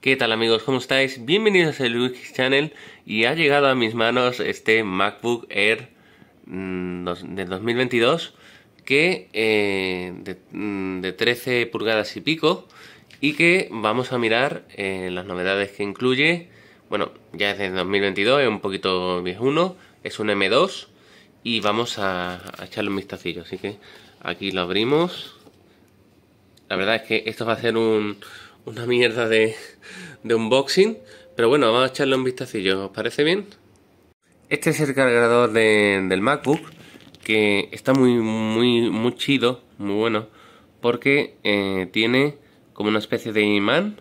¿Qué tal amigos? ¿Cómo estáis? Bienvenidos a Luis Channel y ha llegado a mis manos este MacBook Air mm, del 2022 que eh, de, 13 mm, pulgadas y pico y que vamos a mirar eh, las novedades que incluye. Bueno, ya es del 2022, es un poquito viejuno, es un M2 y vamos a, a echarle un vistacillo. Así que aquí lo abrimos. La verdad es que esto va a ser un una mierda de, de unboxing. Pero bueno, vamos a echarle un vistacillo, ¿os parece bien? Este es el cargador del MacBook, que está muy, muy, muy chido, muy bueno, porque eh, tiene como una especie de imán,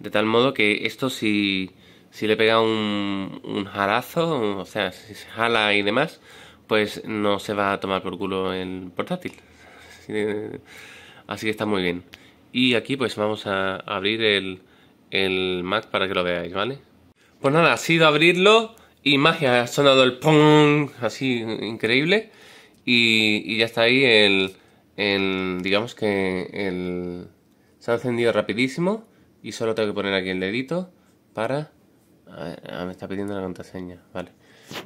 de tal modo que esto si, si le pega un, un jalazo, o sea, si se jala y demás, pues no se va a tomar por culo el portátil. Así que está muy bien y aquí pues vamos a abrir el, el Mac para que lo veáis, ¿vale? Pues nada, ha sido abrirlo y magia, ha sonado el ¡pum! así increíble y, ya está ahí el, digamos que el, se ha encendido rapidísimo y solo tengo que poner aquí el dedito para... A ver, ah, me está pidiendo la contraseña, vale.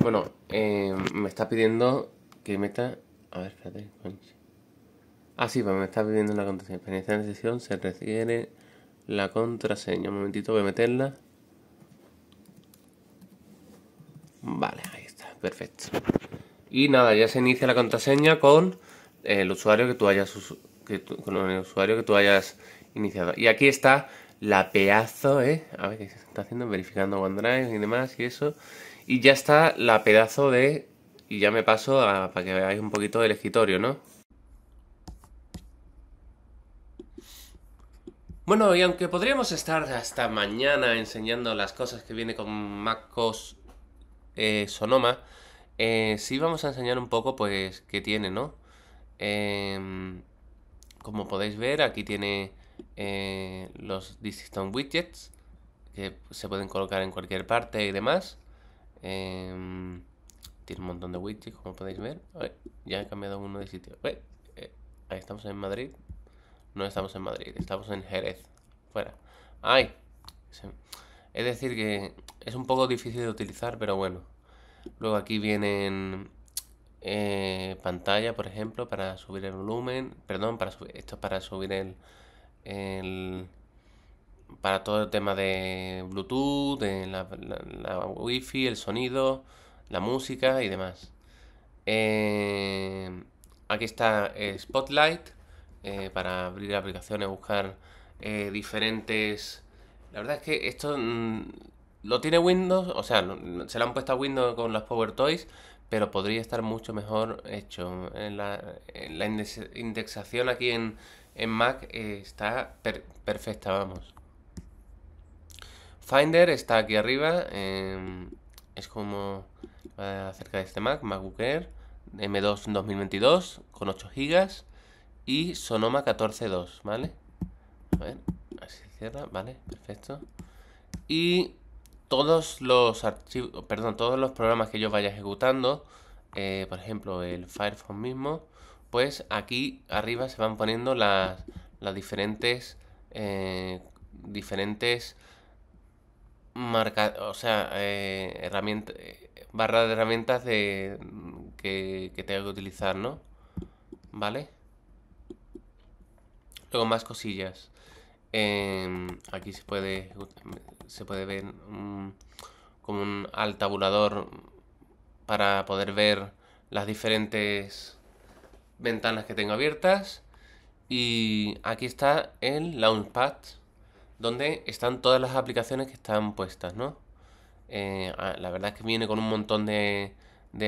Bueno, eh, me está pidiendo que meta... A ver, espérate, Así, ah, sí, para me está pidiendo la contraseña. Para iniciar la sesión se requiere la contraseña. Un momentito, voy a meterla. Vale, ahí está, perfecto. Y nada, ya se inicia la contraseña con el usuario que tú hayas con el usuario que tú hayas iniciado. Y aquí está la pedazo, ¿eh? A ver qué se está haciendo, verificando OneDrive y demás y eso. Y ya está la pedazo de. Y ya me paso para que veáis un poquito del escritorio, ¿no? Bueno, y aunque podríamos estar hasta mañana enseñando las cosas que viene con MacOS eh, Sonoma, eh, sí vamos a enseñar un poco, pues, qué tiene, ¿no? Em, como podéis ver, aquí tiene eh, los distintos widgets que se pueden colocar en cualquier parte y demás. Em, tiene un montón de widgets, como podéis ver. ya he cambiado uno de sitio. ahí estamos en Madrid, no estamos en Madrid, estamos en Jerez. Fuera. ¡Ay! Es decir, que es un poco difícil de utilizar, pero bueno. Luego aquí vienen eh, pantalla, por ejemplo, para subir el volumen. Perdón, para esto es para subir el, para todo el tema de Bluetooth, de la, wifi, Wi-Fi, el sonido, la música y demás. Eh, aquí está Spotlight, eh, para abrir aplicaciones, buscar eh, diferentes... La verdad es que esto mm, lo tiene Windows, o sea, se lo han puesto a Windows con las Power Toys, pero podría estar mucho mejor hecho. En la, indexación aquí en, Mac eh, está perfecta, vamos. Finder está aquí arriba, em, es como acerca de este Mac, MacBook Air M2 2022 con 8 GB y Sonoma 14.2, ¿vale? A ver, así cierra, ¿vale? Perfecto. Y todos los archivos, perdón, todos los programas que yo vaya ejecutando, eh, por ejemplo el Firefox mismo, pues aquí arriba se van poniendo las, diferentes, eh, diferentes marca, o sea, eh, eh, barra de herramientas de, que, que tengo que utilizar, ¿no? ¿Vale? Luego más cosillas. Em, aquí se puede, se puede ver mm, como un altabulador para poder ver las diferentes ventanas que tengo abiertas. Y aquí está el Launchpad, donde están todas las aplicaciones que están puestas, ¿no? Eh, la verdad es que viene con un montón de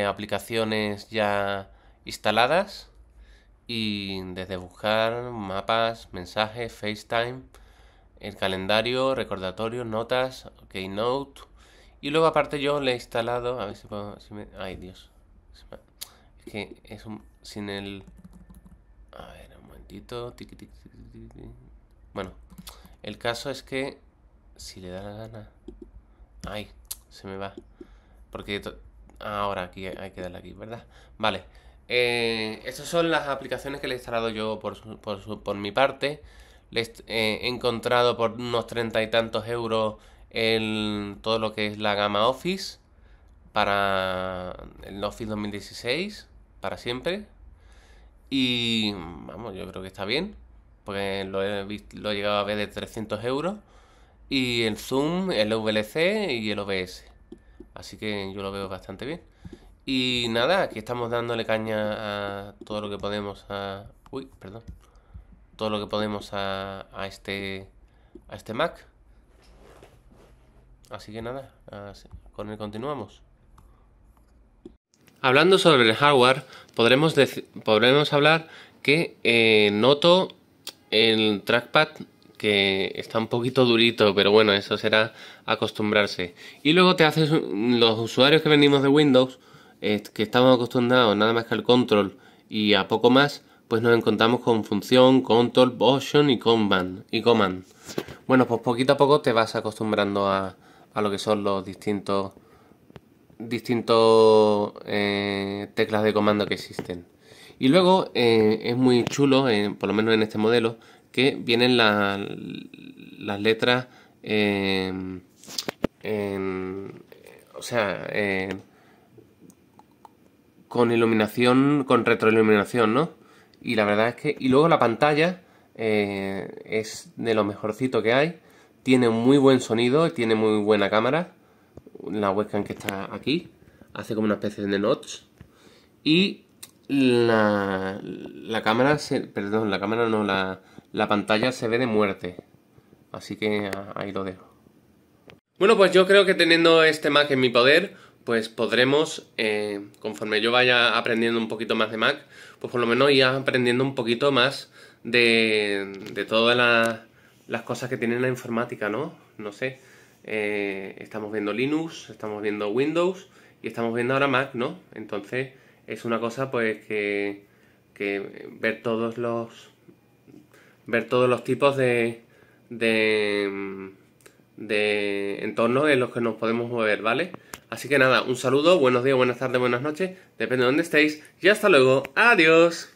aplicaciones ya instaladas y desde buscar mapas, mensajes, FaceTime, el calendario, recordatorio, notas, Keynote. Y luego aparte yo le he instalado, a ver si puedo... ay Dios. Es que es un... Sin el... A ver, un momentito. bueno, el caso es que... Si le da la gana... Ay, se me va. Porque... Ahora aquí hay que darle aquí, ¿verdad? Vale. Eh, estas son las aplicaciones que le he instalado yo por, mi parte. Les eh, he encontrado por unos treinta y tantos euros el, todo lo que es la gama Office para el Office 2016, para siempre. Y vamos, yo creo que está bien, porque lo he, lo he llegado a ver de 300 euros. Y el Zoom, el VLC y el OBS. Así que yo lo veo bastante bien. Y nada, aquí estamos dándole caña a todo lo que podemos a... Uy, perdón. Todo lo que podemos a, a este a este Mac. Así que nada, con él continuamos. Hablando sobre el hardware, podremos, podremos hablar que eh, noto el trackpad que está un poquito durito, pero bueno, eso será acostumbrarse. Y luego te haces, los usuarios que venimos de Windows, que estamos acostumbrados nada más que al control y a poco más, pues nos encontramos con función, control, option y command. Y Bueno, pues poquito a poco te vas acostumbrando a, lo que son los distintos distintos eh, teclas de comando que existen. Y luego eh, es muy chulo, eh, por lo menos en este modelo, que vienen las letras, o sea, con iluminación, con retroiluminación, ¿no? Y la verdad es que... Y luego la pantalla eh, es de lo mejorcito que hay. Tiene muy buen sonido, tiene muy buena cámara. La webcam que está aquí hace como una especie de notch. Y la, la cámara, se, perdón, la cámara no, la, la pantalla se ve de muerte. Así que ah, ahí lo dejo. Bueno, pues yo creo que teniendo este Mac en mi poder, pues podremos, eh, conforme yo vaya aprendiendo un poquito más de Mac, pues por lo menos ir aprendiendo un poquito más de, todas las cosas que tiene la informática, ¿no? No sé, eh, estamos viendo Linux, estamos viendo Windows y estamos viendo ahora Mac, ¿no? Entonces es una cosa pues que, que ver todos los ver todos los tipos de, de, de entornos en los que nos podemos mover, ¿vale? Así que nada, un saludo, buenos días, buenas tardes, buenas noches, depende de dónde estéis y hasta luego, adiós.